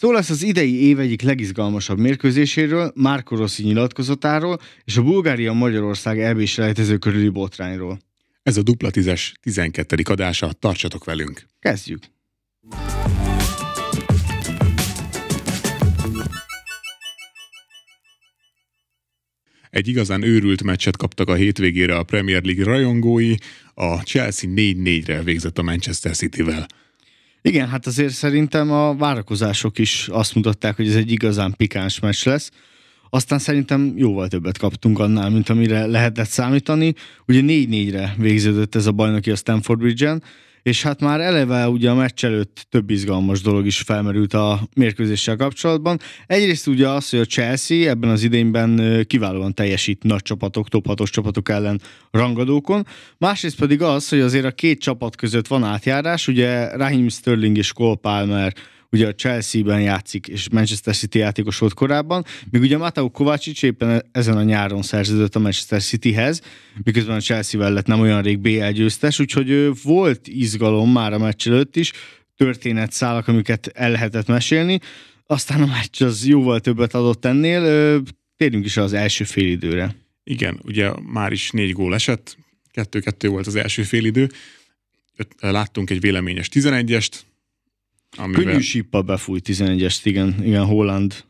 Szó lesz az idei év egyik legizgalmasabb mérkőzéséről, Márko Rossi nyilatkozatáról és a Bulgária-Magyarország elbés selejtező körüli botrányról. Ez a dupla tízes 12. adása, tartsatok velünk! Kezdjük! Egy igazán őrült meccset kaptak a hétvégére a Premier League rajongói, a Chelsea 4-4-re végzett a Manchester City-vel. Igen, hát azért szerintem a várakozások is azt mutatták, hogy ez egy igazán pikáns meccs lesz. Aztán szerintem jóval többet kaptunk annál, mint amire lehetett számítani. Ugye 4-4-re végződött ez a bajnoki a Stanford Bridge-en, és hát már eleve ugye a meccs előtt több izgalmas dolog is felmerült a mérkőzéssel kapcsolatban. Egyrészt ugye az, hogy a Chelsea ebben az idényben kiválóan teljesít nagy csapatok, top 6 csapatok ellen rangadókon, másrészt pedig az, hogy azért a két csapat között van átjárás, ugye Raheem Sterling és Cole Palmer ugye a Chelsea-ben játszik, és Manchester City játékos volt korábban, míg ugye Matau Kovácsics éppen ezen a nyáron szerződött a Manchester Cityhez, miközben a Chelsea-vel lett nem olyan rég BL győztes, úgyhogy volt izgalom már a meccs előtt is, történetszálak, amiket el lehetett mesélni, aztán a meccs az jóval többet adott ennél, térjünk is az első félidőre. Igen, ugye már is négy gól esett, kettő-kettő volt az első félidő, láttunk egy véleményes 11-est, Amiben... Könnyű sippa befújt 11-est, igen, igen, Holland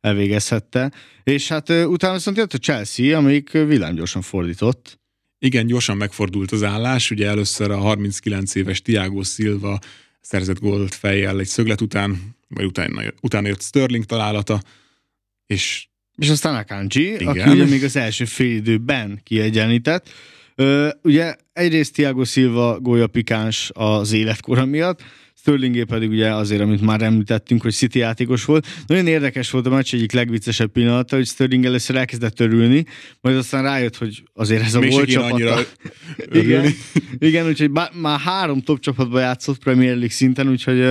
elvégezhette. És hát utána viszont jött a Chelsea, amelyik villámgyorsan fordított. Igen, gyorsan megfordult az állás. Ugye először a 39 éves Tiago Silva szerzett gólt fejjel egy szöglet után, vagy utána, utána jött Sterling találata, és... És aztán Akanji, igen. aki ugye még az első fél időben kiegyenített. ugye egyrészt Tiago Silva gólya pikáns az életkora miatt, Sterlingé pedig ugye azért, amit már említettünk, hogy City játékos volt. Nagyon érdekes volt a meccs egyik legviccesebb pillanata, hogy Sterling először elkezdett örülni, majd aztán rájött, hogy azért ez a volt csapata. Annyira igen, igen, úgyhogy bár, már három top csapatban játszott Premier League szinten, úgyhogy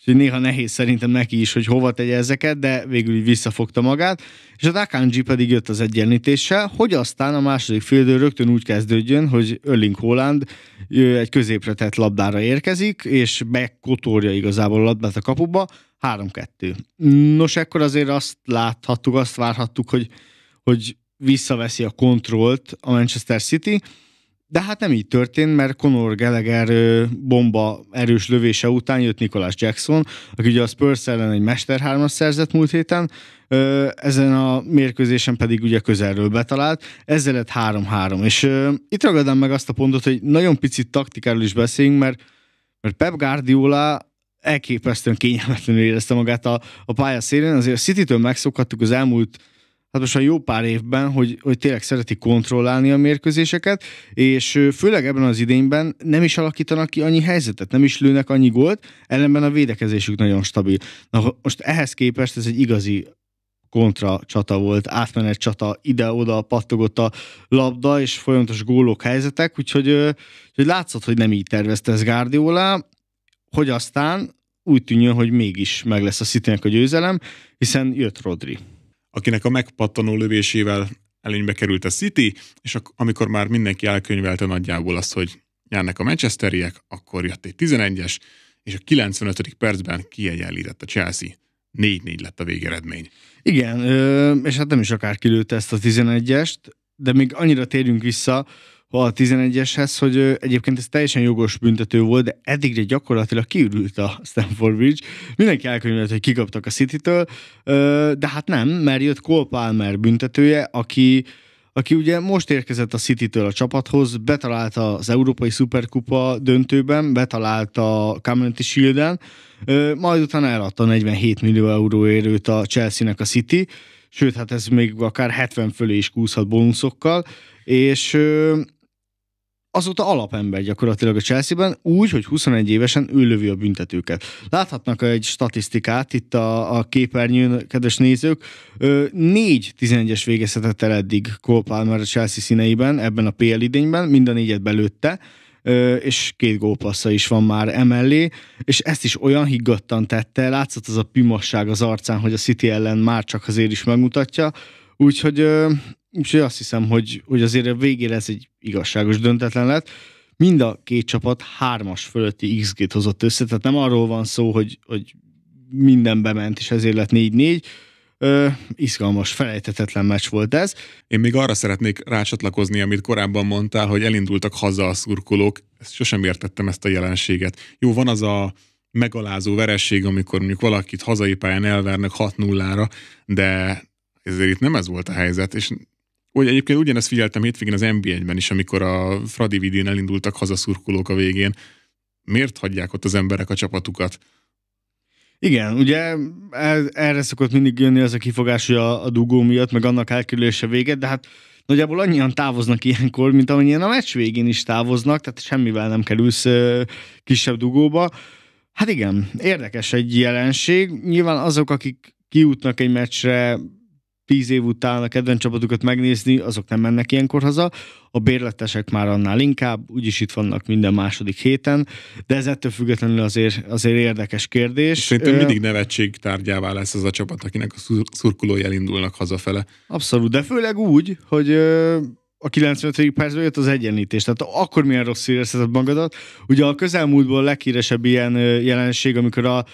Úgyhogy néha nehéz szerintem neki is, hogy hova tegye ezeket, de végül így visszafogta magát. És a Akanji pedig jött az egyenlítéssel, hogy aztán a második félidő rögtön úgy kezdődjön, hogy Erling Holland egy középre tett labdára érkezik, és bekotorja igazából a labdát a kapuba, 3-2. Nos, ekkor azért azt láthattuk, azt várhattuk, hogy, hogy visszaveszi a kontrollt a Manchester City, de hát nem így történt, mert Conor Gallagher bomba erős lövése után jött Nicholas Jackson, aki ugye a Spurs ellen egy Mester 3 szerzett múlt héten, ezen a mérkőzésen pedig ugye közelről betalált, ezzel lett 3-3, és itt ragadom meg azt a pontot, hogy nagyon picit taktikáról is beszéljünk, mert, mert Pep Guardiola elképesztően kényelmetlenül érezte magát a, a pálya szélén, azért a City-től megszokhattuk az elmúlt hát most már jó pár évben, hogy, hogy tényleg szereti kontrollálni a mérkőzéseket, és főleg ebben az idényben nem is alakítanak ki annyi helyzetet, nem is lőnek annyi gólt, ellenben a védekezésük nagyon stabil. Na most ehhez képest ez egy igazi kontra csata volt, átmenet csata, ide-oda pattogott a labda, és folyamatos gólok helyzetek, úgyhogy, hogy látszott, hogy nem így tervezte ez Guardiola, hogy aztán úgy tűnjön, hogy mégis meg lesz a city a győzelem, hiszen jött Rodri akinek a megpattanó lövésével előnybe került a City, és amikor már mindenki elkönyvelte nagyjából azt, hogy nyernek a Manchesteriek, akkor jött egy 11-es, és a 95. percben kiegyenlített a Chelsea. 4-4 lett a végeredmény. Igen, és hát nem is akár kilőtte ezt a 11-est, de még annyira térjünk vissza, a 11-eshez, hogy egyébként ez teljesen jogos büntető volt, de eddigre gyakorlatilag kiürült a Stanford Bridge. Mindenki elkönyvelt, hogy kikaptak a City-től, de hát nem, mert jött Cole Palmer büntetője, aki aki ugye most érkezett a City-től a csapathoz, betalálta az Európai Superkupa döntőben, betalálta a Community Shield-en, majd utána eladta 47 millió euró érőt a Chelsea-nek a City, sőt, hát ez még akár 70 fölé is kúszhat bónuszokkal, és azóta alapember gyakorlatilag a Chelsea-ben, úgy, hogy 21 évesen ő lövi a büntetőket. Láthatnak egy statisztikát itt a, a képernyőn, kedves nézők. négy 11-es végezhetett el eddig Cole Palmer a Chelsea színeiben, ebben a PL idényben, mind a négyet belőtte, és két gólpassza is van már emellé, és ezt is olyan higgadtan tette, látszott az a pimasság az arcán, hogy a City ellen már csak azért is megmutatja, Úgyhogy, úgyhogy azt hiszem, hogy, hogy azért a végére ez egy igazságos döntetlen lett. Mind a két csapat hármas fölötti XG-t hozott össze, tehát nem arról van szó, hogy, hogy minden bement, és ezért lett 4-4, Ö, izgalmas, felejtetetlen meccs volt ez. Én még arra szeretnék rácsatlakozni, amit korábban mondtál, hogy elindultak haza a szurkolók. Ezt sosem értettem ezt a jelenséget. Jó, van az a megalázó veresség, amikor mondjuk valakit hazai pályán elvernek 6-0-ra, de ezért itt nem ez volt a helyzet, és úgy, egyébként ugyanezt figyeltem hétvégén az nba 1 ben is, amikor a Fradi vidén elindultak hazaszurkolók a végén. Miért hagyják ott az emberek a csapatukat? Igen, ugye erre szokott mindig jönni az a kifogás, hogy a, a dugó miatt, meg annak elkerülése véget, de hát nagyjából annyian távoznak ilyenkor, mint amennyien a meccs végén is távoznak, tehát semmivel nem kerülsz ö, kisebb dugóba. Hát igen, érdekes egy jelenség. Nyilván azok, akik kiútnak egy meccsre, tíz év után a kedvenc csapatukat megnézni, azok nem mennek ilyenkor haza, a bérletesek már annál inkább, úgyis itt vannak minden második héten, de ez ettől függetlenül azért, azért érdekes kérdés. Szerintem mindig nevetség tárgyává lesz az a csapat, akinek a szurkolói elindulnak hazafele. Abszolút, de főleg úgy, hogy a 95. percben jött az egyenlítés. Tehát akkor milyen rossz érezheted magadat. Ugye a közelmúltból leghíresebb ilyen jelenség, amikor a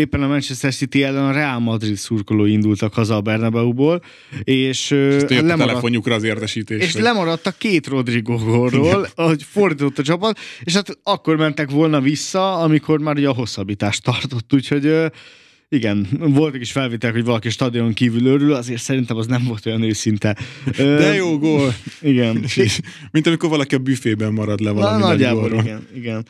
éppen a Manchester City ellen a Real Madrid szurkoló indultak haza a Bernabeu-ból, és, és lemaradt, a telefonjukra az értesítés. És lemaradt a két Rodrigo gólról, ahogy fordított a csapat, és hát akkor mentek volna vissza, amikor már ugye a hosszabbítást tartott, úgyhogy igen, voltak is felvételek, hogy valaki stadion kívül örül, azért szerintem az nem volt olyan őszinte. De jó gól! igen. Mint amikor valaki a büfében marad le valami Na, nagyjából, igen, igen.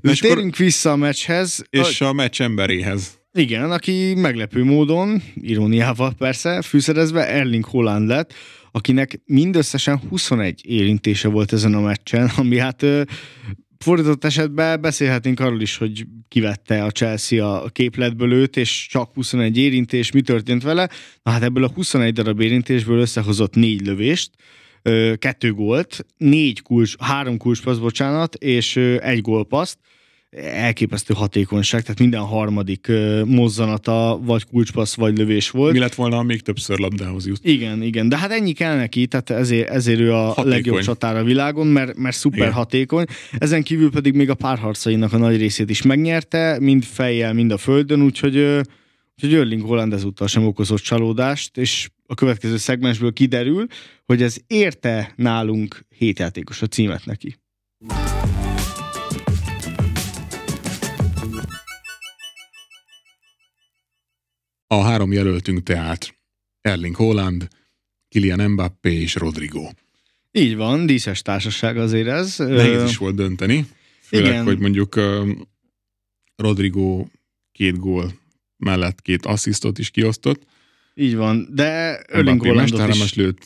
Na, és térjünk akkor... vissza a meccshez. És a, a meccs emberéhez. Igen, aki meglepő módon, iróniával persze, fűszerezve Erling Holland lett, akinek mindösszesen 21 érintése volt ezen a meccsen, ami hát ö, fordított esetben beszélhetünk arról is, hogy kivette a Chelsea a képletből őt, és csak 21 érintés, mi történt vele. Na hát ebből a 21 darab érintésből összehozott négy lövést, kettő gólt, négy kulcs, három kulcspassz, bocsánat, és egy gólpaszt, elképesztő hatékonyság, tehát minden harmadik mozzanata vagy kulcspassz, vagy lövés volt. Mi lett volna, még többször labdához jut. Igen, igen, de hát ennyi kell neki, tehát ezért, ezért ő a hatékony. legjobb csatár a világon, mert, mert szuper igen. hatékony. Ezen kívül pedig még a párharcainak a nagy részét is megnyerte, mind fejjel, mind a földön, úgyhogy Úgyhogy Erling Holland ezúttal sem okozott csalódást, és a következő szegmensből kiderül, hogy ez érte nálunk hétjátékos a címet neki. A három jelöltünk tehát Erling Holland, Kylian Mbappé és Rodrigo. Így van, díszes társaság azért ez. Nehéz is volt dönteni. Főleg, Igen. hogy mondjuk uh, Rodrigo két gól mellett két asszisztot is kiosztott. Így van, de Erling Haalandot is. lőtt.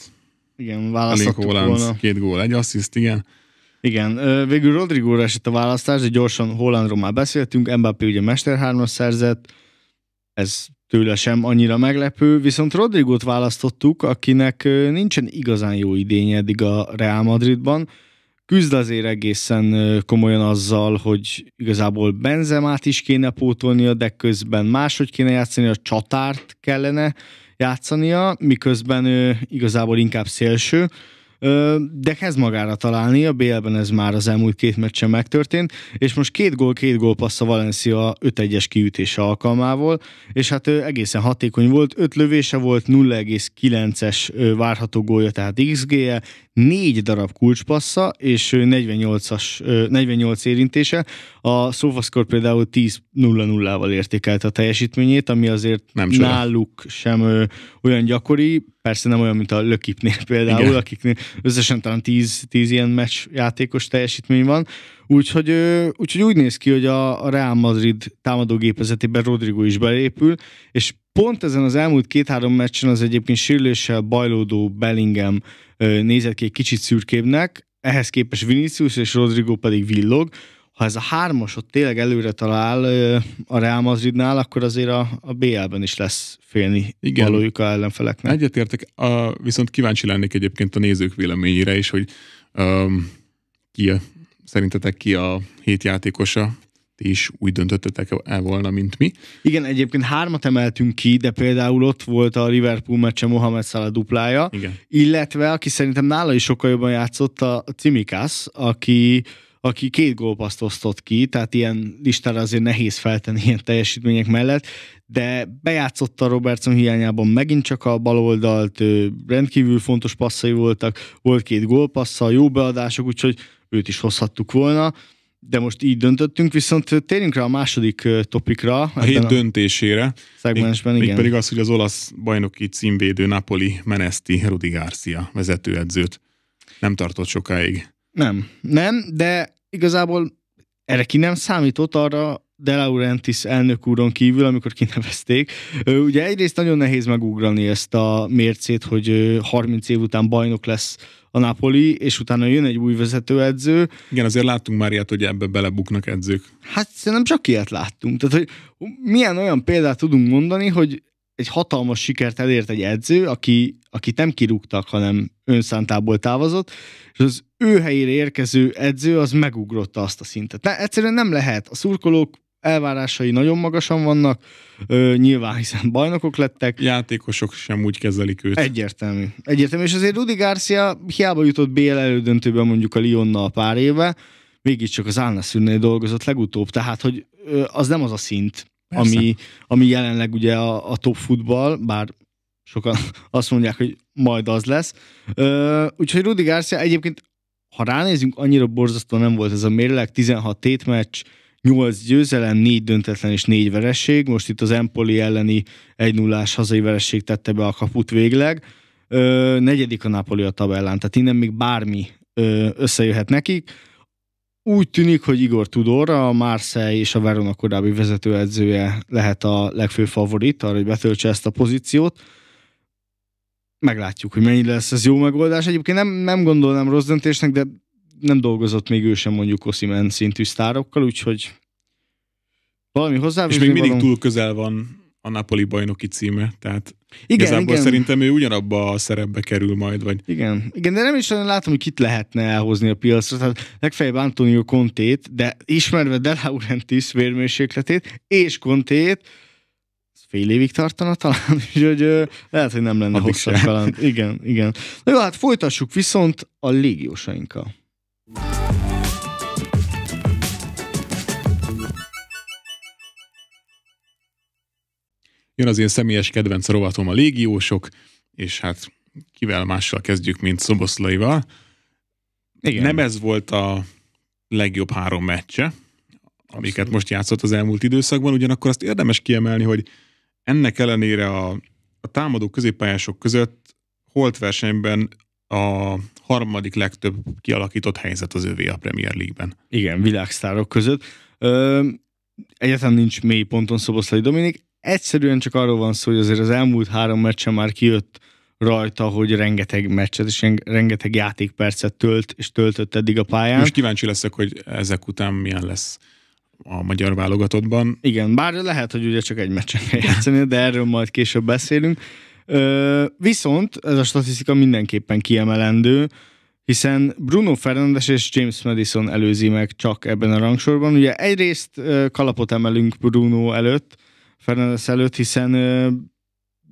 Igen, választottuk volna. két gól, egy assziszt, igen. Igen, végül Rodrigo esett a választás, de gyorsan Hollandról már beszéltünk, Mbappé ugye mesterhármas szerzett, ez tőle sem annyira meglepő, viszont Rodrigo-t választottuk, akinek nincsen igazán jó idénye eddig a Real Madridban, küzd azért egészen komolyan azzal, hogy igazából Benzemát is kéne pótolnia, de közben máshogy kéne játszani, a csatárt kellene játszania, miközben ő igazából inkább szélső de kezd magára találni, a BL-ben ez már az elmúlt két meccsen megtörtént, és most két gól, két gól passz a Valencia 5-1-es kiütése alkalmával, és hát egészen hatékony volt, 5 lövése volt, 0,9-es várható gólja, tehát XG-je, 4 darab kulcspassza, és 48-as, 48 érintése, a Sofascore például 10-0-0-val értékelt a teljesítményét, ami azért nem náluk sem ö, olyan gyakori, persze nem olyan, mint a Lökipnél például, Igen. akiknél összesen talán 10, 10 ilyen meccs játékos teljesítmény van. Úgyhogy, ö, úgyhogy úgy néz ki, hogy a, Real Madrid támadógépezetében Rodrigo is belépül, és pont ezen az elmúlt két-három meccsen az egyébként sérüléssel bajlódó Bellingham nézett ki egy kicsit szürkébbnek, ehhez képest Vinicius és Rodrigo pedig villog, ha ez a hármas ott tényleg előre talál a Real Madridnál, akkor azért a, a BL-ben is lesz félni Igen. valójuk a ellenfeleknek. Egyetértek, a, viszont kíváncsi lennék egyébként a nézők véleményére is, hogy um, ki a, szerintetek ki a hét játékosa, ti is úgy döntöttetek el volna, mint mi. Igen, egyébként hármat emeltünk ki, de például ott volt a Liverpool meccse Mohamed Salah duplája, Igen. illetve aki szerintem nála is sokkal jobban játszott, a Cimikász, aki aki két gólpaszt osztott ki, tehát ilyen listára azért nehéz feltenni ilyen teljesítmények mellett, de bejátszotta Robertson hiányában megint csak a baloldalt, rendkívül fontos passzai voltak, volt két gólpassza, jó beadások, úgyhogy őt is hozhattuk volna de most így döntöttünk, viszont térjünk rá a második topikra. A hét döntésére. Szegmensben, még, igen. Még pedig az, hogy az olasz bajnoki címvédő Napoli meneszti Rudi Garcia vezetőedzőt. Nem tartott sokáig. Nem, nem, de igazából erre ki nem számított arra De Laurentiis elnök úron kívül, amikor kinevezték. Ugye egyrészt nagyon nehéz megugrani ezt a mércét, hogy 30 év után bajnok lesz a Napoli, és utána jön egy új vezetőedző. Igen, azért láttunk már ilyet, hogy ebbe belebuknak edzők. Hát szerintem csak ilyet láttunk. Tehát, hogy milyen olyan példát tudunk mondani, hogy egy hatalmas sikert elért egy edző, aki, akit nem kirúgtak, hanem önszántából távozott, és az ő helyére érkező edző az megugrotta azt a szintet. Ne, egyszerűen nem lehet. A szurkolók elvárásai nagyon magasan vannak, ö, nyilván hiszen bajnokok lettek. Játékosok sem úgy kezelik őt. Egyértelmű. Egyértelmű, és azért Rudi Garcia hiába jutott BL elődöntőben mondjuk a Lyonnal pár éve, mégiscsak az Álnaszűrnél dolgozott legutóbb, tehát hogy ö, az nem az a szint, ami, ami jelenleg ugye a, a top futball, bár sokan azt mondják, hogy majd az lesz. Ö, úgyhogy Rudi Garcia egyébként, ha ránézünk, annyira borzasztó nem volt ez a mérleg, 16 tétmeccs, 8 győzelem, 4 döntetlen és 4 vereség. Most itt az Empoli elleni 1-0-ás hazai vereség tette be a kaput végleg. Ö, negyedik a Napoli a tabellán, tehát innen még bármi ö, összejöhet nekik. Úgy tűnik, hogy Igor Tudor, a Marseille és a Verona korábbi vezetőedzője lehet a legfő favorit arra, hogy betöltse ezt a pozíciót. Meglátjuk, hogy mennyi lesz ez jó megoldás. Egyébként nem, nem gondolnám rossz döntésnek, de nem dolgozott még ő sem mondjuk Osimen szintű sztárokkal, úgyhogy valami hozzá. És még mindig valam... túl közel van a Napoli bajnoki címe, tehát igen, igazából igen. szerintem ő ugyanabba a szerepbe kerül majd. Vagy... Igen, igen, de nem is látom, hogy kit lehetne elhozni a piacra. Tehát legfeljebb Antonio Kontét, de ismerve De Laurentiis vérmérsékletét és Kontét, fél évig tartana talán, úgyhogy ö, lehet, hogy nem lenne Addig hosszabb talán. Igen, igen. Na jó, hát folytassuk viszont a légiósainkkal. Jön az én személyes kedvenc rovatom a légiósok, és hát kivel mással kezdjük, mint Szoboszlaival. Igen. Nem ez volt a legjobb három meccse, Abszolút. amiket most játszott az elmúlt időszakban, ugyanakkor azt érdemes kiemelni, hogy ennek ellenére a, a támadó középpályások között holt versenyben a harmadik legtöbb kialakított helyzet az övé a Premier League-ben. Igen, világsztárok között. Ö, nincs mély ponton Szoboszlai Dominik, Egyszerűen csak arról van szó, hogy azért az elmúlt három meccsen már kijött rajta, hogy rengeteg meccset és rengeteg játékpercet tölt és töltött eddig a pályán. Most kíváncsi leszek, hogy ezek után milyen lesz a magyar válogatottban. Igen, bár lehet, hogy ugye csak egy meccsen kell játszani, de erről majd később beszélünk. viszont ez a statisztika mindenképpen kiemelendő, hiszen Bruno Fernandes és James Madison előzi meg csak ebben a rangsorban. Ugye egyrészt kalapot emelünk Bruno előtt, Fernandes előtt, hiszen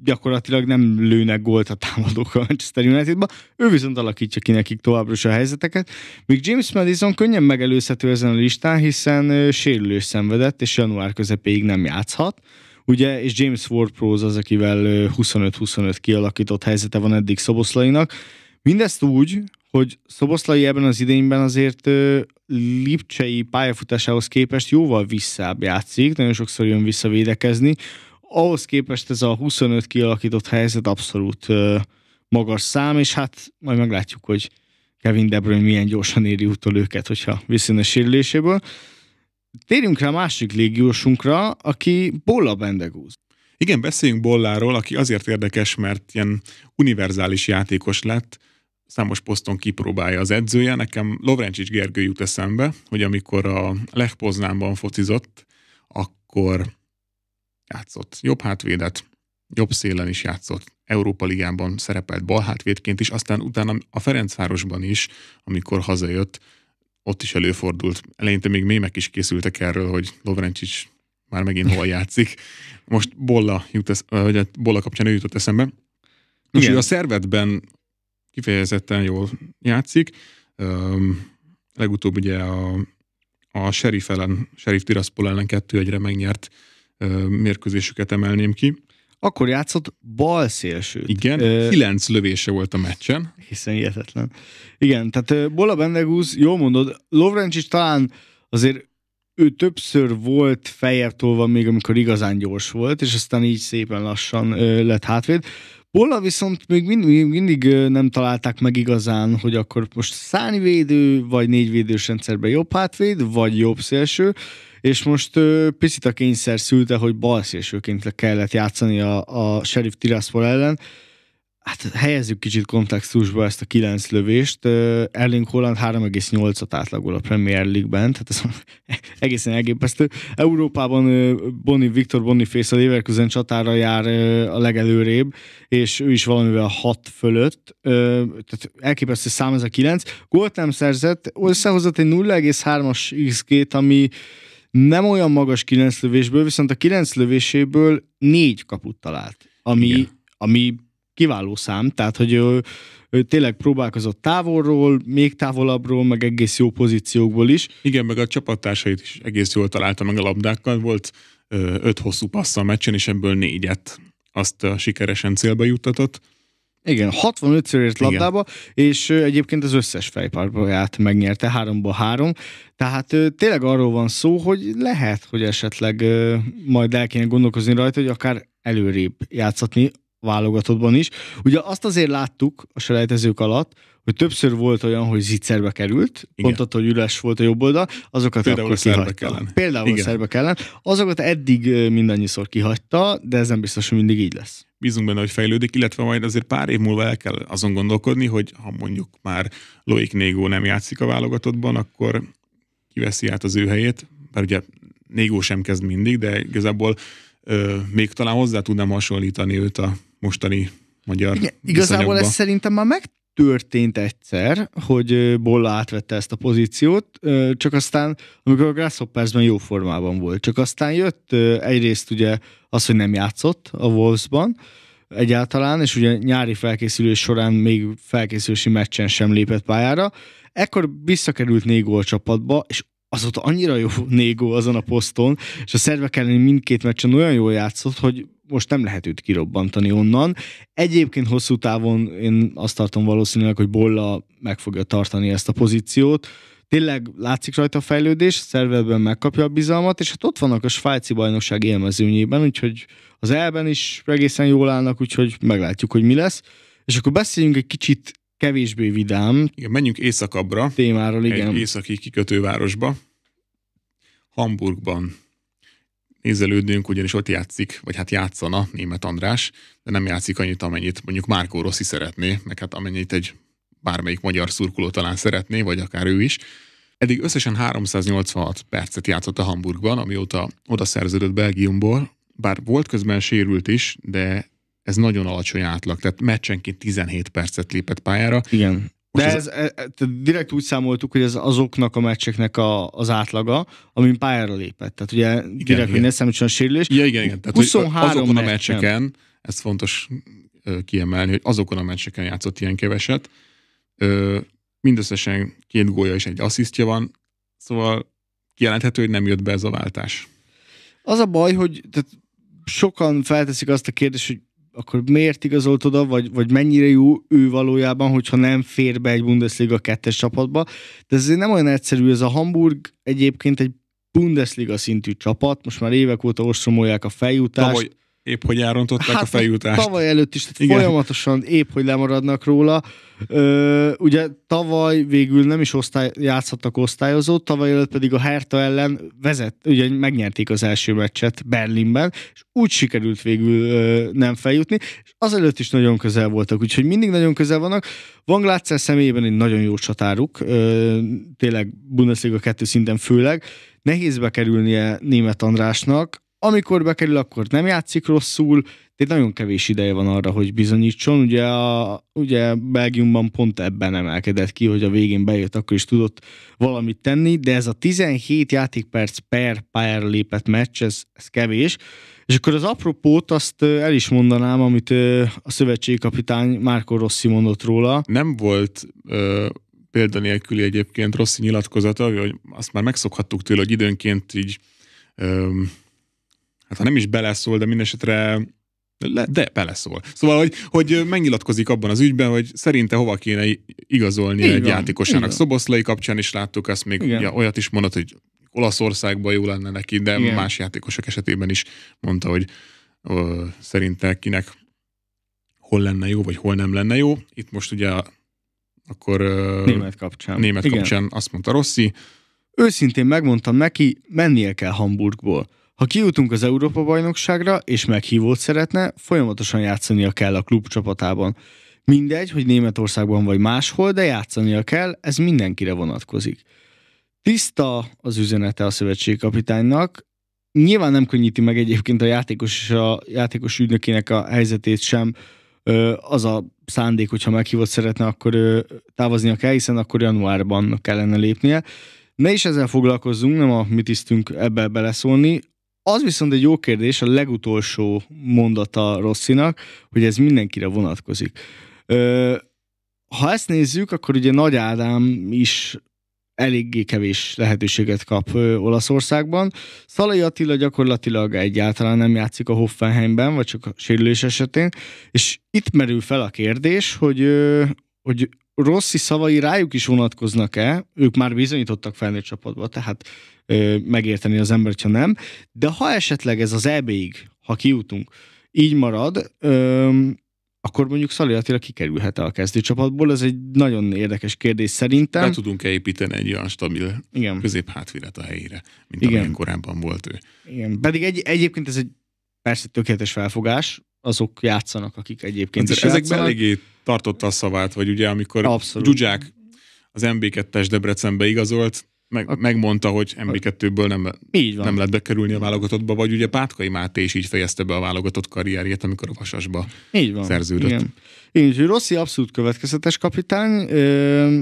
gyakorlatilag nem lőnek gólt a támadók a Manchester Unitedba, ő viszont alakítja ki nekik továbbra is a helyzeteket, míg James Madison könnyen megelőzhető ezen a listán, hiszen sérülés szenvedett, és január közepéig nem játszhat, ugye, és James ward prose az, akivel 25-25 kialakított helyzete van eddig Szoboszlainak, mindezt úgy, hogy Szoboszlai ebben az idényben azért Lipcsei pályafutásához képest jóval visszább játszik, nagyon sokszor jön vissza védekezni. Ahhoz képest ez a 25 kialakított helyzet abszolút ö, magas szám, és hát majd meglátjuk, hogy Kevin De Bruyne milyen gyorsan éri utol őket, hogyha visszajön a sérüléséből. Térjünk rá a másik légiósunkra, aki Bolla Bendegúz. Igen, beszéljünk Bolláról, aki azért érdekes, mert ilyen univerzális játékos lett számos poszton kipróbálja az edzője. Nekem Lovrencsics Gergő jut eszembe, hogy amikor a Lech Poznánban focizott, akkor játszott jobb hátvédet, jobb szélen is játszott, Európa Ligában szerepelt balhátvédként is, aztán utána a Ferencvárosban is, amikor hazajött, ott is előfordult. Eleinte még mémek is készültek erről, hogy Lovrencsics már megint hol játszik. Most Bolla, jut esz, vagy hát Bolla kapcsán ő jutott eszembe. Nos, Igen. a szervetben kifejezetten jól játszik. Um, legutóbb ugye a, a Sheriff ellen, Sheriff Tiraspol ellen kettő egyre megnyert um, mérkőzésüket emelném ki. Akkor játszott bal szélső. Igen, ö... kilenc lövése volt a meccsen. Hiszen hihetetlen. Igen, tehát Bola Bendegúz, jól mondod, Lovrencs is talán azért ő többször volt feljebb tolva még, amikor igazán gyors volt, és aztán így szépen lassan ö, lett hátvéd. Bolla viszont még mindig, mindig nem találták meg igazán, hogy akkor most szányvédő, vagy négyvédős rendszerben jobb hátvéd, vagy jobb szélső, és most ö, picit a kényszer szülte, hogy szélsőként kellett játszani a, a Sheriff Tiraspol ellen, Hát helyezzük kicsit kontextusba ezt a kilenc lövést. Erling Holland 3,8-at átlagol a Premier League-ben, tehát ez egészen elképesztő. Európában Bonnie, Viktor Boniface a Leverkusen csatára jár a legelőrébb, és ő is valamivel 6 fölött. Tehát elképesztő szám ez a 9. Gólt nem szerzett, összehozott egy 0,3-as XG-t, ami nem olyan magas kilenc lövésből, viszont a kilenc lövéséből négy kaput talált, ami, Igen. ami kiváló szám, tehát hogy ő, ő tényleg próbálkozott távolról, még távolabbról, meg egész jó pozíciókból is. Igen, meg a csapattársait is egész jól találta meg a labdákkal, volt öt hosszú passza a meccsen, és ebből négyet azt sikeresen célba juttatott. Igen, 65-ször ért labdába, Igen. és egyébként az összes fejpárbaját megnyerte, 3-ba 3. Tehát tényleg arról van szó, hogy lehet, hogy esetleg majd el kéne gondolkozni rajta, hogy akár előrébb játszatni válogatottban is. Ugye azt azért láttuk a selejtezők alatt, hogy többször volt olyan, hogy zicserbe került, Igen. pont attól, hogy üres volt a jobb oldal, azokat Például a kihagyta. ellen. Például Igen. a szerbek ellen. Azokat eddig mindannyiszor kihagyta, de ez nem biztos, hogy mindig így lesz. Bízunk benne, hogy fejlődik, illetve majd azért pár év múlva el kell azon gondolkodni, hogy ha mondjuk már Loik Négó nem játszik a válogatottban, akkor kiveszi át az ő helyét, mert ugye Négó sem kezd mindig, de igazából még talán hozzá tudnám hasonlítani őt a mostani magyar Igen, Igazából ez szerintem már meg történt egyszer, hogy Bolla átvette ezt a pozíciót, csak aztán, amikor a Grasshoppersben jó formában volt, csak aztán jött egyrészt ugye az, hogy nem játszott a Wolvesban, egyáltalán, és ugye nyári felkészülés során még felkészülési meccsen sem lépett pályára. Ekkor visszakerült Négol csapatba, és azóta annyira jó Négó azon a poszton, és a szervek elleni mindkét meccsen olyan jól játszott, hogy most nem lehet őt kirobbantani onnan. Egyébként hosszú távon én azt tartom valószínűleg, hogy Bolla meg fogja tartani ezt a pozíciót. Tényleg látszik rajta a fejlődés, szervezben megkapja a bizalmat, és hát ott vannak a svájci bajnokság élmezőnyében, úgyhogy az elben is egészen jól állnak, úgyhogy meglátjuk, hogy mi lesz. És akkor beszéljünk egy kicsit kevésbé vidám. Igen, menjünk északabbra. Témáról, igen. Egy északi kikötővárosba. Hamburgban nézelődünk, ugyanis ott játszik, vagy hát játszana német András, de nem játszik annyit, amennyit mondjuk Márkó Rossi szeretné, meg hát amennyit egy bármelyik magyar szurkoló talán szeretné, vagy akár ő is. Eddig összesen 386 percet játszott a Hamburgban, amióta oda szerződött Belgiumból, bár volt közben sérült is, de ez nagyon alacsony átlag, tehát meccsenként 17 percet lépett pályára. Igen. De ez, ez, ez, e, direkt úgy számoltuk, hogy ez azoknak a meccseknek a, az átlaga, amin pályára lépett. Tehát ugye direkt, igen. hogy ne számítson a sérülés. Ja, igen, igen. Tehát, 23 azokon a meccseken, ez fontos ö, kiemelni, hogy azokon a meccseken játszott ilyen keveset. Ö, mindösszesen két gólya és egy asszisztja van, szóval kijelenthető, hogy nem jött be ez a váltás. Az a baj, hogy tehát sokan felteszik azt a kérdést, hogy akkor miért igazolt oda, vagy, vagy mennyire jó ő valójában, hogyha nem fér be egy Bundesliga kettes csapatba. De ez nem olyan egyszerű, ez a Hamburg egyébként egy Bundesliga szintű csapat, most már évek óta ostromolják a feljutást. Tavaly épp hogy elrontották hát, a fejjutást. Tavaly előtt is, tehát Igen. folyamatosan épp hogy lemaradnak róla. Ö, ugye tavaly végül nem is osztály, játszhattak osztályozót, tavaly előtt pedig a Hertha ellen vezet, ugye megnyerték az első meccset Berlinben, és úgy sikerült végül ö, nem feljutni, és azelőtt is nagyon közel voltak, úgyhogy mindig nagyon közel vannak. Van Glácer személyében egy nagyon jó csatáruk, ö, tényleg Bundesliga kettő szinten főleg, nehéz bekerülnie német Andrásnak, amikor bekerül, akkor nem játszik rosszul, de nagyon kevés ideje van arra, hogy bizonyítson. Ugye, a, ugye Belgiumban pont ebben emelkedett ki, hogy a végén bejött, akkor is tudott valamit tenni, de ez a 17 játékperc per pályára lépett meccs, ez, ez kevés. És akkor az apropót azt el is mondanám, amit a szövetségi kapitány Márko Rossi mondott róla. Nem volt ö- példanélküli egyébként Rossi nyilatkozata, hogy azt már megszokhattuk tőle, hogy időnként így öm, hát ha nem is beleszól, de mindesetre le, de beleszól. Szóval, hogy, hogy megnyilatkozik abban az ügyben, hogy szerinte hova kéne igazolni így egy van, játékosának. Szoboszlai kapcsán is láttuk, ezt még ja, olyat is mondott, hogy Olaszországban jó lenne neki, de Igen. más játékosok esetében is mondta, hogy ö, szerinte kinek hol lenne jó, vagy hol nem lenne jó. Itt most ugye akkor... Ö, német kapcsán. Német Igen. kapcsán azt mondta Rossi. Őszintén megmondtam neki, mennie kell Hamburgból ha kijutunk az Európa-bajnokságra, és meghívót szeretne, folyamatosan játszania kell a klub csapatában. Mindegy, hogy Németországban vagy máshol, de játszania kell, ez mindenkire vonatkozik. Tiszta az üzenete a szövetségkapitánynak, nyilván nem könnyíti meg egyébként a játékos és a játékos ügynökének a helyzetét sem, az a szándék, hogyha meghívott szeretne, akkor távoznia kell, hiszen akkor januárban kellene lépnie. Ne is ezzel foglalkozzunk, nem a mi tisztünk ebbe beleszólni. Az viszont egy jó kérdés, a legutolsó mondata Rosszinak, hogy ez mindenkire vonatkozik. Ö, ha ezt nézzük, akkor ugye Nagy Ádám is eléggé kevés lehetőséget kap ö, Olaszországban. Szalai Attila gyakorlatilag egyáltalán nem játszik a Hoffenheimben, vagy csak a sérülés esetén, és itt merül fel a kérdés, hogy, ö, hogy Rossi szavai rájuk is vonatkoznak-e, ők már bizonyítottak felnőtt csapatba, tehát ö, megérteni az ember, ha nem, de ha esetleg ez az EB-ig, ha kijutunk, így marad, ö, akkor mondjuk Szali Attila kikerülhet-e a kezdőcsapatból? Ez egy nagyon érdekes kérdés szerintem. Be tudunk-e építeni egy olyan stabil Igen. középhátvédet a helyére, mint Igen. amilyen korábban volt ő? Igen, pedig egy, egyébként ez egy persze tökéletes felfogás, azok játszanak, akik egyébként ezek hát is Ezekben eléggé tartotta a szavát, vagy ugye amikor Abszolút. Gyugyák az MB2-es Debrecenbe igazolt, meg, a... megmondta, hogy MB2-ből nem, így van. nem lehet bekerülni a válogatottba, vagy ugye Pátkai Máté is így fejezte be a válogatott karrierjét, amikor a Vasasba így van. szerződött. Igen. Így, Rossi abszolút következetes kapitány,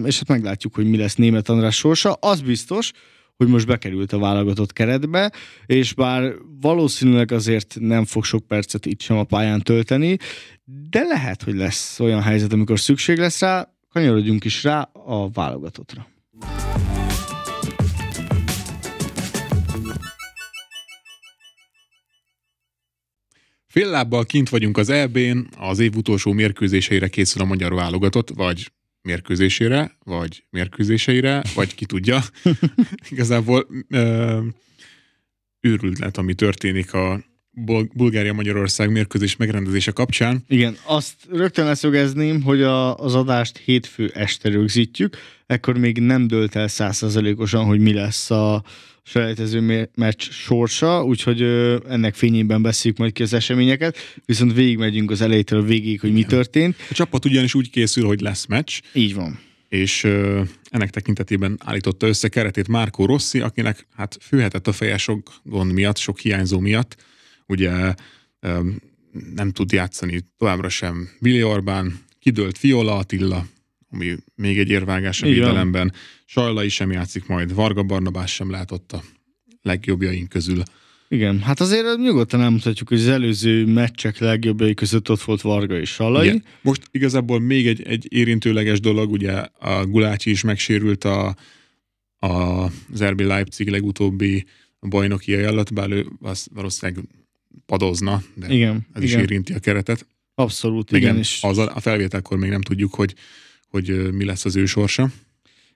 és hát meglátjuk, hogy mi lesz német András sorsa. Az biztos, hogy most bekerült a válogatott keretbe, és bár valószínűleg azért nem fog sok percet itt sem a pályán tölteni, de lehet, hogy lesz olyan helyzet, amikor szükség lesz rá, kanyarodjunk is rá a válogatottra. Fél lábbal kint vagyunk az EB-n, az év utolsó mérkőzéseire készül a magyar válogatott, vagy mérkőzésére, vagy mérkőzéseire, vagy ki tudja. Igazából ö, őrült lett, ami történik a Bulgária-Magyarország mérkőzés megrendezése kapcsán. Igen, azt rögtön leszögezném, hogy a, az adást hétfő este rögzítjük, ekkor még nem dölt el százszerzelékosan, hogy mi lesz a, selejtező meccs sorsa, úgyhogy ö, ennek fényében beszéljük majd ki az eseményeket, viszont végigmegyünk az elejétől a végig, hogy Igen. mi történt. A csapat ugyanis úgy készül, hogy lesz meccs. Így van. És ö, ennek tekintetében állította össze keretét Márkó Rossi, akinek hát főhetett a feje sok gond miatt, sok hiányzó miatt. Ugye ö, nem tud játszani továbbra sem Vili Orbán, kidőlt Fiola Attila, ami még egy érvágás a védelemben. Sajlai sem játszik majd, Varga Barnabás sem látott a legjobbjaink közül. Igen, hát azért nyugodtan elmutatjuk, hogy az előző meccsek legjobbjai között ott volt Varga és Salai. Igen. Most igazából még egy, egy érintőleges dolog, ugye a Gulácsi is megsérült a, a, az RB Leipzig legutóbbi bajnoki ajánlat, bár ő az valószínűleg padozna, de igen, ez igen. is érinti a keretet. Abszolút, igen. igen és... Az a, a felvételkor még nem tudjuk, hogy hogy mi lesz az ő sorsa.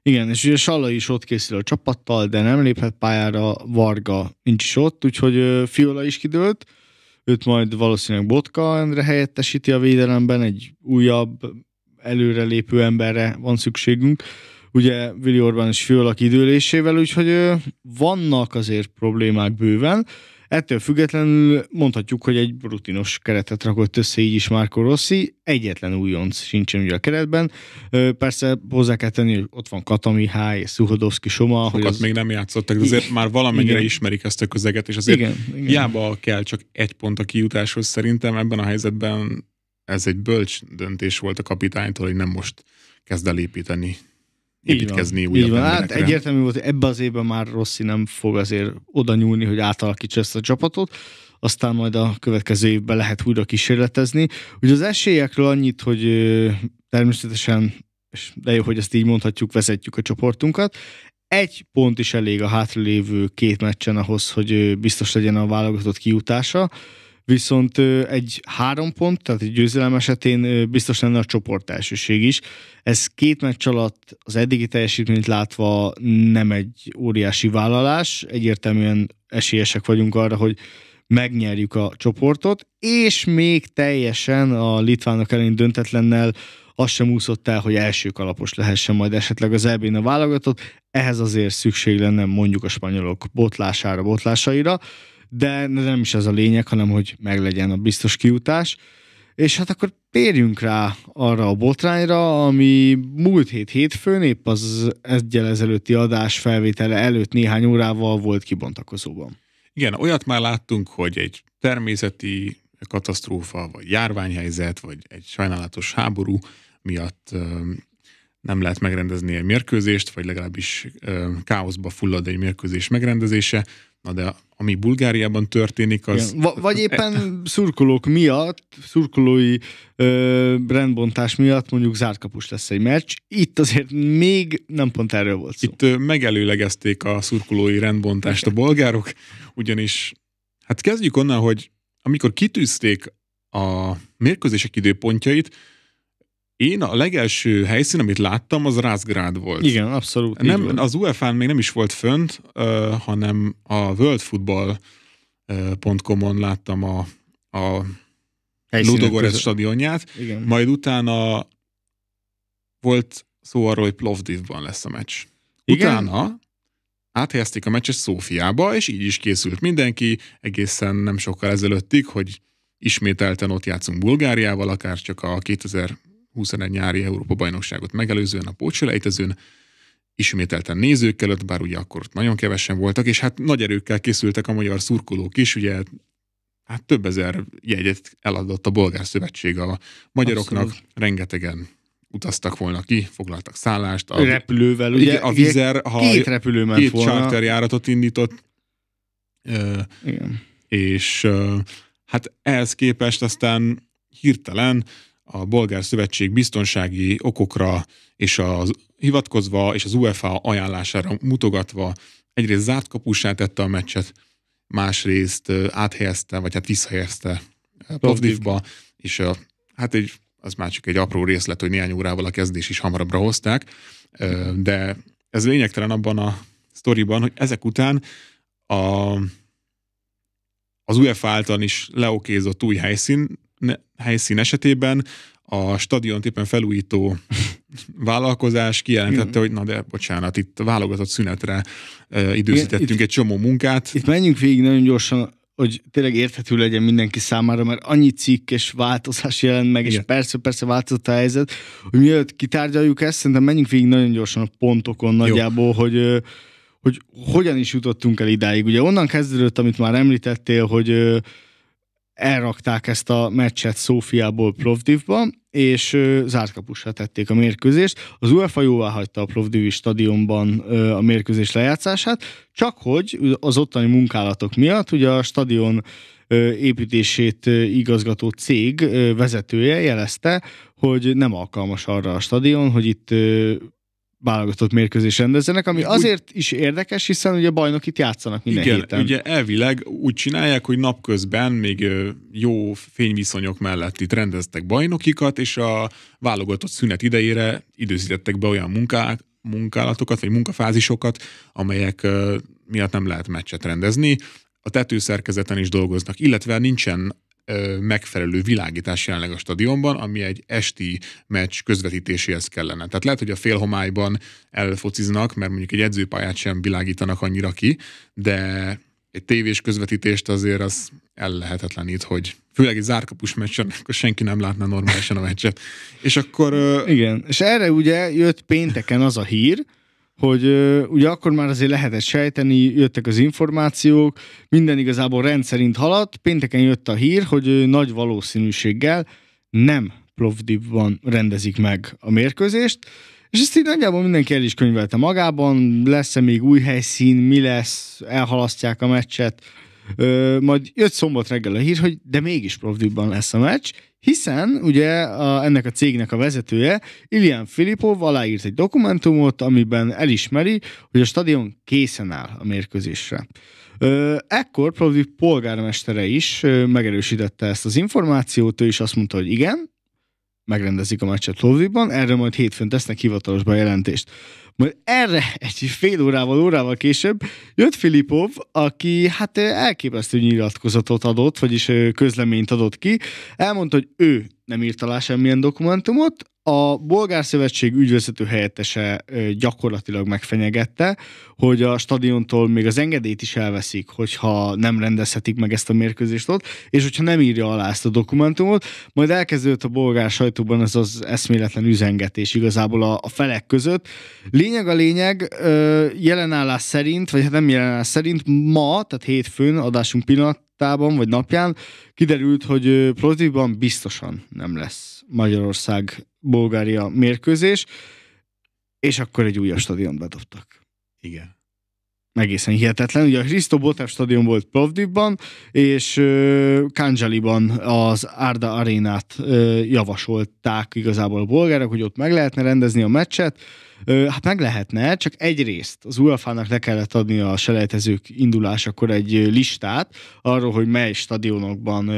Igen, és ugye Salla is ott készül a csapattal, de nem léphet pályára, Varga nincs is ott, úgyhogy Fiola is kidőlt, őt majd valószínűleg Botka Endre helyettesíti a védelemben, egy újabb előrelépő emberre van szükségünk, ugye Vili Orbán is Fiola kidőlésével, úgyhogy vannak azért problémák bőven, Ettől függetlenül mondhatjuk, hogy egy rutinos keretet rakott össze így is Marco Rossi, egyetlen újonc sincsen ugye a keretben. Persze hozzá kell tenni, hogy ott van Katami Háj, Szuhodovszki Soma. Sokat hogy az... még nem játszottak, de azért igen. már valamennyire igen. ismerik ezt a közeget, és azért igen, igen. hiába kell csak egy pont a kijutáshoz szerintem ebben a helyzetben ez egy bölcs döntés volt a kapitánytól, hogy nem most kezd el építeni építkezni így újabb így van. Hát egyértelmű volt, hogy ebbe az évben már Rossi nem fog azért oda nyúlni, hogy átalakítsa ezt a csapatot, aztán majd a következő évben lehet újra kísérletezni. Ugye az esélyekről annyit, hogy természetesen, és de jó, hogy ezt így mondhatjuk, vezetjük a csoportunkat. Egy pont is elég a hátralévő két meccsen ahhoz, hogy biztos legyen a válogatott kiutása viszont egy három pont, tehát egy győzelem esetén biztos lenne a csoport elsőség is. Ez két meccs alatt az eddigi teljesítményt látva nem egy óriási vállalás, egyértelműen esélyesek vagyunk arra, hogy megnyerjük a csoportot, és még teljesen a Litvánok elleni döntetlennel az sem úszott el, hogy első kalapos lehessen majd esetleg az eb a válogatott. Ehhez azért szükség lenne mondjuk a spanyolok botlására, botlásaira de nem is az a lényeg, hanem hogy meglegyen a biztos kiutás. És hát akkor térjünk rá arra a botrányra, ami múlt hét hétfőn, épp az egyel ezelőtti adás felvétele előtt néhány órával volt kibontakozóban. Igen, olyat már láttunk, hogy egy természeti katasztrófa, vagy járványhelyzet, vagy egy sajnálatos háború miatt nem lehet megrendezni egy mérkőzést, vagy legalábbis káoszba fullad egy mérkőzés megrendezése. Na de ami Bulgáriában történik, az... Igen. Vagy éppen szurkolók miatt, szurkolói ö, rendbontás miatt mondjuk zárkapus lesz egy meccs. Itt azért még nem pont erről volt szó. Itt ö, megelőlegezték a szurkolói rendbontást a bolgárok, ugyanis hát kezdjük onnan, hogy amikor kitűzték a mérkőzések időpontjait, én a legelső helyszín, amit láttam, az Rászgrád volt. Igen, abszolút. Nem, az UEFA-n még nem is volt fönt, uh, hanem a worldfootball.com-on láttam a, a Ludogorets stadionját, Igen. majd utána volt szó arról, hogy Plovdivban lesz a meccs. Igen? Utána áthelyezték a meccset Szófiába, és így is készült mindenki, egészen nem sokkal ezelőttig, hogy ismételten ott játszunk Bulgáriával, akár csak a 2000 21 nyári Európa-bajnokságot megelőzően a pócsolejtezőn, ismételten nézők előtt, bár ugye akkor nagyon kevesen voltak, és hát nagy erőkkel készültek a magyar szurkolók is, ugye hát több ezer jegyet eladott a Bolgár Szövetség a magyaroknak, Abszolút. rengetegen utaztak volna ki, foglaltak szállást. A, Repülővel, ugye? A vizer, ha két repülő ment két volna. járatot indított, Igen. és hát ehhez képest aztán hirtelen a Bolgár Szövetség biztonsági okokra és a hivatkozva és az UEFA ajánlására mutogatva egyrészt zárt kapussá tette a meccset, másrészt áthelyezte, vagy hát visszahelyezte Plovdivba, és a, hát egy, az már csak egy apró részlet, hogy néhány órával a kezdés is hamarabbra hozták, de ez lényegtelen abban a sztoriban, hogy ezek után a, az UEFA által is leokézott új helyszín helyszín esetében a stadiont éppen felújító vállalkozás kijelentette, hogy na de bocsánat, itt válogatott szünetre időzítettünk itt, egy csomó munkát. Itt menjünk végig nagyon gyorsan, hogy tényleg érthető legyen mindenki számára, mert annyi cikk és változás jelent meg, Igen. és persze-persze változott a helyzet, hogy mielőtt kitárgyaljuk ezt, szerintem menjünk végig nagyon gyorsan a pontokon nagyjából, Jó. hogy hogy hogyan is jutottunk el idáig. Ugye onnan kezdődött, amit már említettél, hogy elrakták ezt a meccset Szófiából Plovdivba, és zárt kapusra tették a mérkőzést. Az UEFA jóvá hagyta a Plovdivi stadionban a mérkőzés lejátszását, csak hogy az ottani munkálatok miatt ugye a stadion építését igazgató cég vezetője jelezte, hogy nem alkalmas arra a stadion, hogy itt válogatott mérkőzés rendezzenek, ami azért is érdekes, hiszen ugye a bajnok itt játszanak minden igen, héten. ugye elvileg úgy csinálják, hogy napközben még jó fényviszonyok mellett itt rendeztek bajnokikat, és a válogatott szünet idejére időzítettek be olyan munkák, munkálatokat, vagy munkafázisokat, amelyek miatt nem lehet meccset rendezni. A tetőszerkezeten is dolgoznak, illetve nincsen megfelelő világítás jelenleg a stadionban, ami egy esti meccs közvetítéséhez kellene. Tehát lehet, hogy a homályban elfociznak, mert mondjuk egy edzőpályát sem világítanak annyira ki, de egy tévés közvetítést azért az ellehetetlenít, hogy főleg egy zárkapus meccsen, akkor senki nem látná normálisan a meccset. És akkor... Igen, és erre ugye jött pénteken az a hír, hogy ugye akkor már azért lehetett sejteni, jöttek az információk, minden igazából rendszerint haladt, pénteken jött a hír, hogy nagy valószínűséggel nem Plovdivban rendezik meg a mérkőzést, és ezt így nagyjából mindenki el is könyvelte magában, lesz-e még új helyszín, mi lesz, elhalasztják a meccset, Ö, majd jött szombat reggel a hír, hogy de mégis Plovdivban lesz a meccs, hiszen ugye a, ennek a cégnek a vezetője, Ilian Filipov aláírt egy dokumentumot, amiben elismeri, hogy a stadion készen áll a mérkőzésre. Ekkor Plovdiv polgármestere is megerősítette ezt az információt, ő is azt mondta, hogy igen, megrendezik a meccset Lvovban, erre majd hétfőn tesznek hivatalos bejelentést. Majd erre egy fél órával, órával később jött Filipov, aki hát elképesztő nyilatkozatot adott, vagyis közleményt adott ki. Elmondta, hogy ő nem írt alá semmilyen dokumentumot, a Bolgár Szövetség ügyvezető helyettese gyakorlatilag megfenyegette, hogy a stadiontól még az engedélyt is elveszik, hogyha nem rendezhetik meg ezt a mérkőzést ott, és hogyha nem írja alá ezt a dokumentumot, majd elkezdődött a bolgár sajtóban ez az eszméletlen üzengetés igazából a, a felek között. Lényeg a lényeg, jelenállás szerint, vagy hát nem jelenállás szerint, ma, tehát hétfőn adásunk pillanatában, vagy napján kiderült, hogy Proziban biztosan nem lesz Magyarország-Bulgária mérkőzés, és akkor egy újabb stadion bedobtak. Igen. Egészen hihetetlen. Ugye a Hristo Botev stadion volt Plovdivban, és uh, Kanjaliban az Arda arénát uh, javasolták igazából a bolgárok, hogy ott meg lehetne rendezni a meccset. Uh, hát meg lehetne, csak egyrészt az UEFA-nak le kellett adni a selejtezők indulásakor egy listát arról, hogy mely stadionokban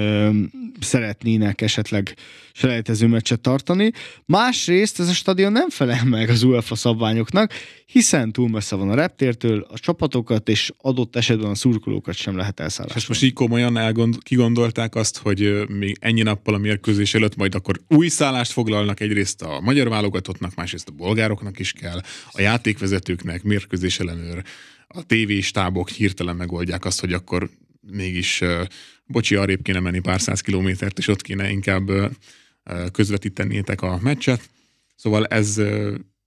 szeretnének esetleg selejtező meccset tartani. Másrészt ez a stadion nem felel meg az UEFA szabványoknak, hiszen túl messze van a reptértől, a csapatokat és adott esetben a szurkolókat sem lehet elszállni. És most így komolyan elgond, kigondolták azt, hogy még ennyi nappal a mérkőzés előtt majd akkor új szállást foglalnak, egyrészt a magyar válogatottnak, másrészt a bolgároknak is kell, a játékvezetőknek, mérkőzés ellenőr, a tévéstábok hirtelen megoldják azt, hogy akkor mégis bocsi, arrébb kéne menni pár száz kilométert, és ott kéne inkább közvetítenétek a meccset. Szóval ez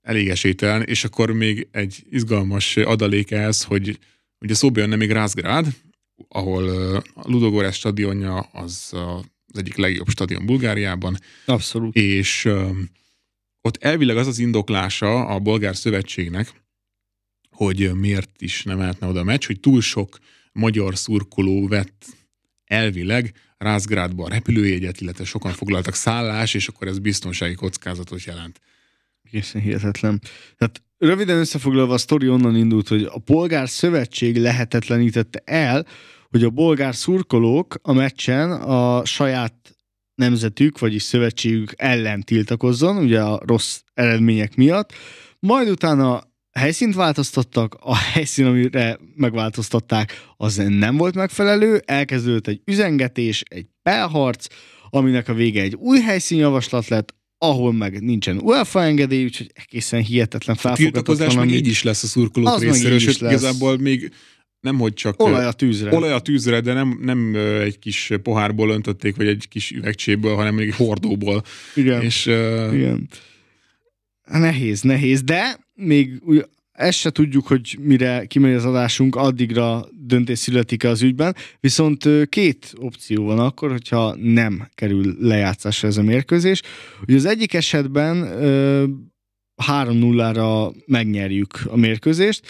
elég esélytelen, és akkor még egy izgalmas adalék ez, hogy ugye szóba jönne még Rázgrád, ahol a Ludogorás stadionja az az egyik legjobb stadion Bulgáriában. Abszolút. És ott elvileg az az indoklása a Bolgár Szövetségnek, hogy miért is nem lehetne oda a meccs, hogy túl sok magyar szurkoló vett elvileg a repülőjegyet, illetve sokan foglaltak szállás, és akkor ez biztonsági kockázatot jelent. Egészen hihetetlen. Tehát röviden összefoglalva a sztori onnan indult, hogy a Polgár Szövetség lehetetlenítette el, hogy a bolgár szurkolók a meccsen a saját nemzetük, vagyis szövetségük ellen tiltakozzon, ugye a rossz eredmények miatt, majd utána helyszínt változtattak, a helyszín, amire megváltoztatták, az nem volt megfelelő, elkezdődött egy üzengetés, egy pelharc, aminek a vége egy új helyszínjavaslat lett, ahol meg nincsen UEFA engedély, úgyhogy egészen hihetetlen felfogatottan. A meg így is lesz a szurkolók az részéről, sőt igazából még nem hogy csak... Olaj a tűzre. Olaj a tűzre, de nem, nem egy kis pohárból öntötték, vagy egy kis üvegcséből, hanem még egy hordóból. Igen. És, uh... Igen. Nehéz, nehéz, de még ezt se tudjuk, hogy mire kimegy az adásunk, addigra döntés születik az ügyben, viszont két opció van akkor, hogyha nem kerül lejátszásra ez a mérkőzés. Ugye az egyik esetben 3-0-ra megnyerjük a mérkőzést,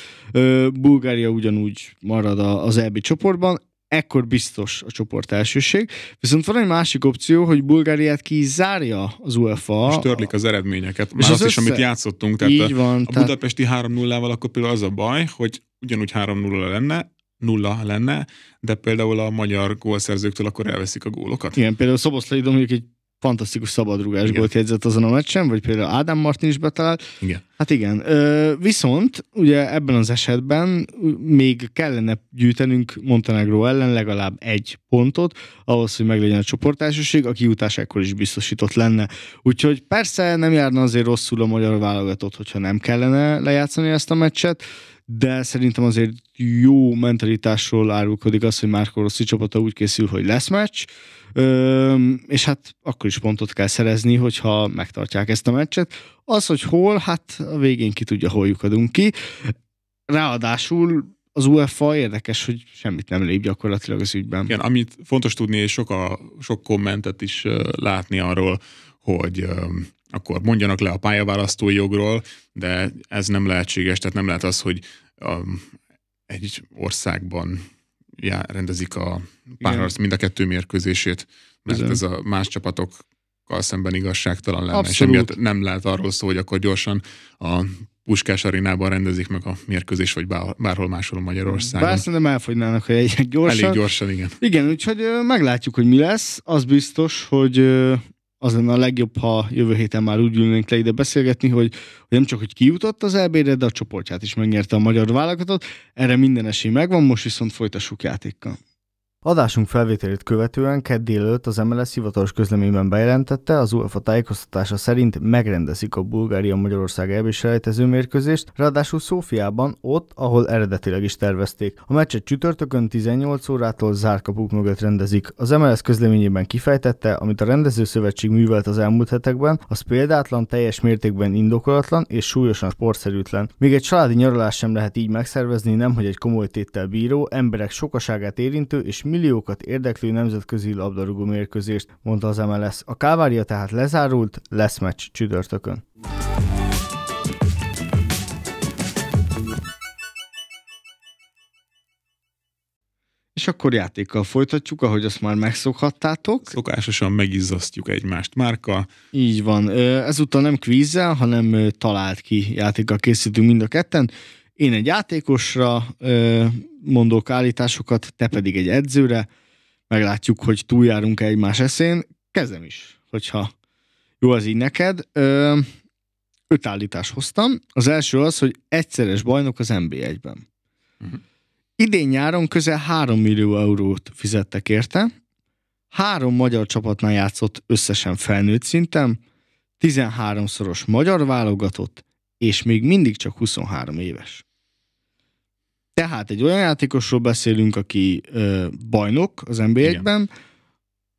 Bulgária ugyanúgy marad az EB csoportban, ekkor biztos a csoport elsőség. Viszont van egy másik opció, hogy Bulgáriát kizárja az UEFA. És törlik az eredményeket. Már és az, az össze... is, amit játszottunk. Tehát Így van. A tehát... budapesti 3-0-val akkor például az a baj, hogy ugyanúgy 3-0 lenne, nulla lenne, de például a magyar gólszerzőktől akkor elveszik a gólokat. Igen, például Szoboszlai mondjuk egy fantasztikus szabadrugás Igen. gólt jegyzett azon a meccsen, vagy például Ádám Martin is betalált. Igen. Hát igen. Viszont ugye ebben az esetben még kellene gyűjtenünk Montenegro ellen legalább egy pontot, ahhoz, hogy meglegyen a csoportársaság, a kiutás ekkor is biztosított lenne. Úgyhogy persze nem járna azért rosszul a magyar válogatott, hogyha nem kellene lejátszani ezt a meccset, de szerintem azért jó mentalitásról árulkodik az, hogy Márko Rossi csapata úgy készül, hogy lesz meccs, és hát akkor is pontot kell szerezni, hogyha megtartják ezt a meccset az, hogy hol, hát a végén ki tudja, hol lyukadunk ki. Ráadásul az UEFA érdekes, hogy semmit nem lép gyakorlatilag az ügyben. Igen, amit fontos tudni, és sok, a, sok kommentet is látni arról, hogy akkor mondjanak le a pályaválasztói jogról, de ez nem lehetséges, tehát nem lehet az, hogy um, egy országban já, rendezik a párharc mind a kettő mérkőzését, mert Bizony. ez a más csapatok szemben igazságtalan lenne. Abszolút. És emiatt nem lehet arról szó, hogy akkor gyorsan a Puskás arénában rendezik meg a mérkőzés, vagy bárhol máshol Magyarországon. Bár szerintem elfogynának a egy gyorsan. Elég gyorsan, igen. Igen, úgyhogy meglátjuk, hogy mi lesz. Az biztos, hogy az lenne a legjobb, ha jövő héten már úgy ülnénk le ide beszélgetni, hogy, hogy nem csak, hogy kijutott az eb de a csoportját is megnyerte a magyar válogatott. Erre minden esély megvan, most viszont folytassuk játékkal. Adásunk felvételét követően kedd délelőtt az MLS hivatalos közleményben bejelentette, az UEFA tájékoztatása szerint megrendezik a Bulgária-Magyarország eb mérkőzést, ráadásul Szófiában, ott, ahol eredetileg is tervezték. A meccset csütörtökön 18 órától zárkapuk mögött rendezik. Az MLS közleményében kifejtette, amit a rendezőszövetség művelt az elmúlt hetekben, az példátlan, teljes mértékben indokolatlan és súlyosan sportszerűtlen. Még egy családi nyaralást sem lehet így megszervezni, nemhogy egy komoly tétel bíró, emberek sokaságát érintő és milliókat érdeklő nemzetközi labdarúgó mérkőzést, mondta az MLS. A kávária tehát lezárult, lesz meccs csütörtökön. És akkor játékkal folytatjuk, ahogy azt már megszokhattátok. Szokásosan megizzasztjuk egymást márka. Így van. Ezúttal nem kvízzel, hanem talált ki játékkal készítünk mind a ketten. Én egy játékosra mondok állításokat, te pedig egy edzőre, meglátjuk, hogy túljárunk-e egymás eszén. Kezdem is, hogyha jó az így neked. öt állítást hoztam. Az első az, hogy egyszeres bajnok az NB1-ben. Uh-huh. Mhm. Idén nyáron közel 3 millió eurót fizettek érte. Három magyar csapatnál játszott összesen felnőtt szinten, 13-szoros magyar válogatott, és még mindig csak 23 éves. Tehát egy olyan játékosról beszélünk, aki ö, bajnok az NBA-ben,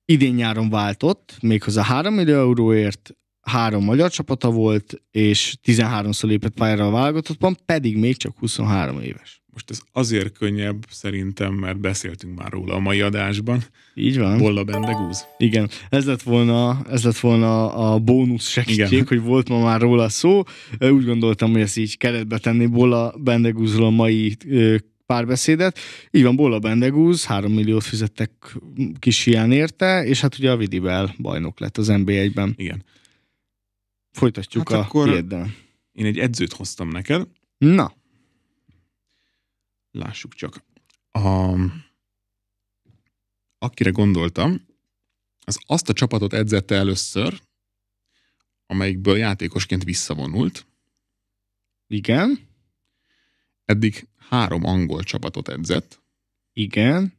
idén nyáron váltott, méghozzá 3 millió euróért, három magyar csapata volt, és 13-szor lépett pályára a válogatottban, pedig még csak 23 éves. Most ez azért könnyebb szerintem, mert beszéltünk már róla a mai adásban. Így van. Bolla Bendegúz. Igen, ez lett volna, ez lett volna a bónusz segítség, Igen. hogy volt ma már róla szó. Úgy gondoltam, hogy ezt így keretbe tenni Bolla Bendegúzról a mai párbeszédet. Így van, Bolla Bendegúz, 3 milliót fizettek kis hián érte, és hát ugye a Vidivel bajnok lett az NB1-ben. Igen. Folytatjuk hát a akkor Én egy edzőt hoztam neked. Na. Lássuk csak. A, akire gondoltam, az azt a csapatot edzette először, amelyikből játékosként visszavonult. Igen. Eddig három angol csapatot edzett. Igen.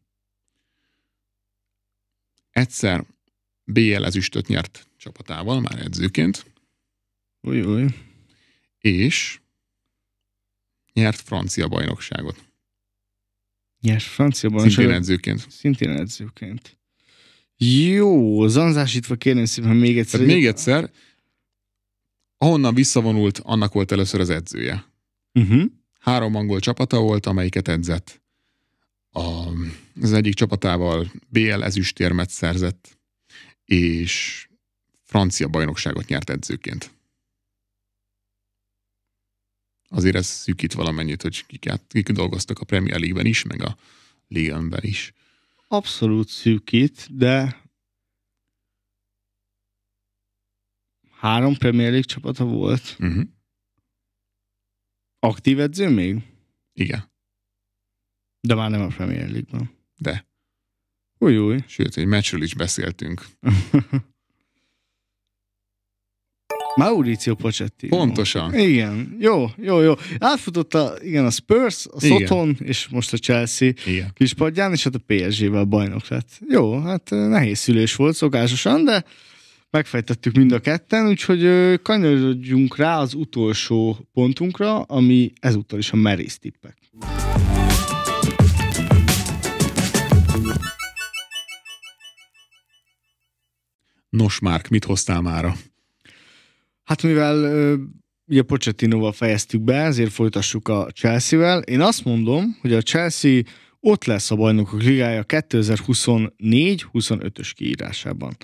Egyszer BL ezüstöt nyert csapatával, már edzőként. Új, új. És nyert francia bajnokságot. Yes, franciaban. Szintén edzőként. Szintén edzőként. Jó, zanzásítva kérném szépen még egyszer. Tehát még egyszer, ahonnan visszavonult, annak volt először az edzője. Uh-huh. Három angol csapata volt, amelyiket edzett. A, az egyik csapatával BL ezüstérmet szerzett, és francia bajnokságot nyert edzőként azért ez szűkít valamennyit, hogy kik, át, kik dolgoztak a Premier League-ben is, meg a Ligue is. Abszolút szűkít, de három Premier League csapata volt. Uh-huh. Aktív edző még? Igen. De már nem a Premier league ben De. Új, új. Sőt, egy meccsről is beszéltünk. Mauricio Pochettino. Pontosan. Igen, jó, jó, jó. Átfutott a, igen, a Spurs, a Soton, és most a Chelsea igen. kispadján, és hát a PSG-vel bajnok lett. Jó, hát nehéz szülés volt szokásosan, de megfejtettük mind a ketten, úgyhogy kanyarodjunk rá az utolsó pontunkra, ami ezúttal is a merész tippek. Nos, Márk, mit hoztál mára? Hát mivel ugye Pochettinoval fejeztük be, ezért folytassuk a Chelsea-vel. Én azt mondom, hogy a Chelsea ott lesz a bajnokok ligája 2024-25-ös kiírásában.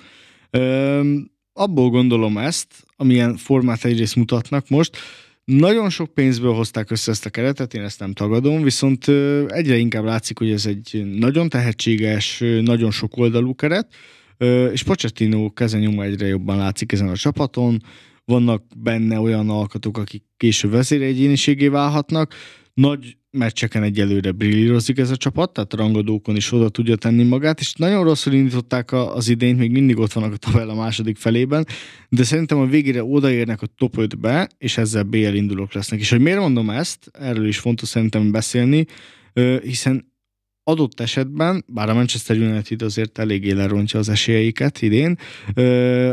Öm, abból gondolom ezt, amilyen formát egyrészt mutatnak most. Nagyon sok pénzből hozták össze ezt a keretet, én ezt nem tagadom, viszont egyre inkább látszik, hogy ez egy nagyon tehetséges, nagyon sok oldalú keret, és Pochettino kezenyoma egyre jobban látszik ezen a csapaton vannak benne olyan alkatok, akik később egyéniségé válhatnak, nagy meccseken egyelőre brillírozik ez a csapat, tehát rangadókon is oda tudja tenni magát, és nagyon rosszul indították az idényt, még mindig ott vannak a tabella második felében, de szerintem a végére odaérnek a top 5-be, és ezzel BL indulók lesznek. És hogy miért mondom ezt, erről is fontos szerintem beszélni, hiszen adott esetben, bár a Manchester United azért eléggé lerontja az esélyeiket idén,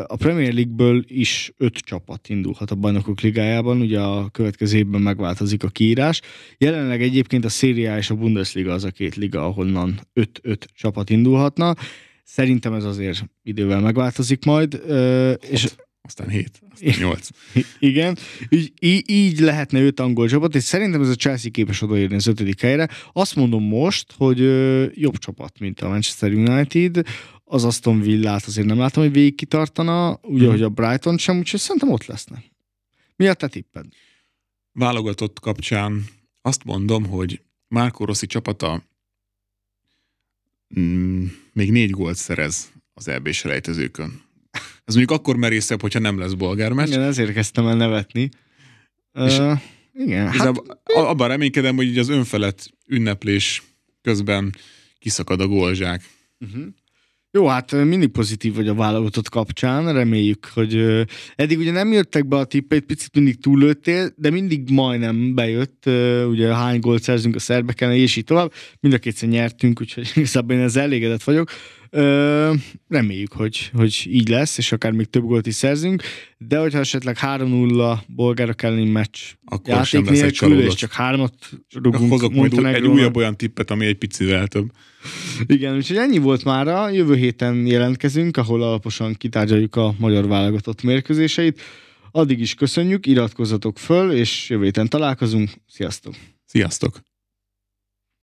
a Premier League-ből is öt csapat indulhat a Bajnokok Ligájában, ugye a következő évben megváltozik a kiírás. Jelenleg egyébként a Serie és a Bundesliga az a két liga, ahonnan öt-öt csapat indulhatna. Szerintem ez azért idővel megváltozik majd. Hat. És hát, aztán 7, aztán 8. Igen, így, így, lehetne 5 angol csapat, és szerintem ez a Chelsea képes odaérni az ötödik helyre. Azt mondom most, hogy jobb csapat, mint a Manchester United, az Aston Villát azért nem látom, hogy végig kitartana, ugye, hmm. hogy a Brighton sem, úgyhogy szerintem ott lesznek. Mi a te tipped? Válogatott kapcsán azt mondom, hogy Márko Rossi csapata mm, még négy gólt szerez az EB-s rejtezőkön ez mondjuk akkor merészebb, hogyha nem lesz bolgármester. Igen, ezért kezdtem el nevetni. És, uh, igen. hát, ab, abban reménykedem, hogy így az önfelett ünneplés közben kiszakad a golzsák. Uh-huh. Jó, hát mindig pozitív vagy a válogatott kapcsán, reméljük, hogy eddig ugye nem jöttek be a tippeit, picit mindig túllőttél, de mindig majdnem bejött, ugye hány gólt szerzünk a szerbeken, és így tovább. Mind a kétszer nyertünk, úgyhogy igazából én ezzel elégedett vagyok. Reméljük, hogy, hogy így lesz, és akár még több gólt is szerzünk, de hogyha esetleg 3-0 bolgárok elleni meccs Akkor játék sem nélkül, és csak hármat rugunk Hozok egy újabb olyan tippet, ami egy picivel több. Igen, úgyhogy ennyi volt már. A jövő héten jelentkezünk, ahol alaposan kitárgyaljuk a magyar válogatott mérkőzéseit. Addig is köszönjük, iratkozzatok föl, és jövő héten találkozunk. Sziasztok! Sziasztok!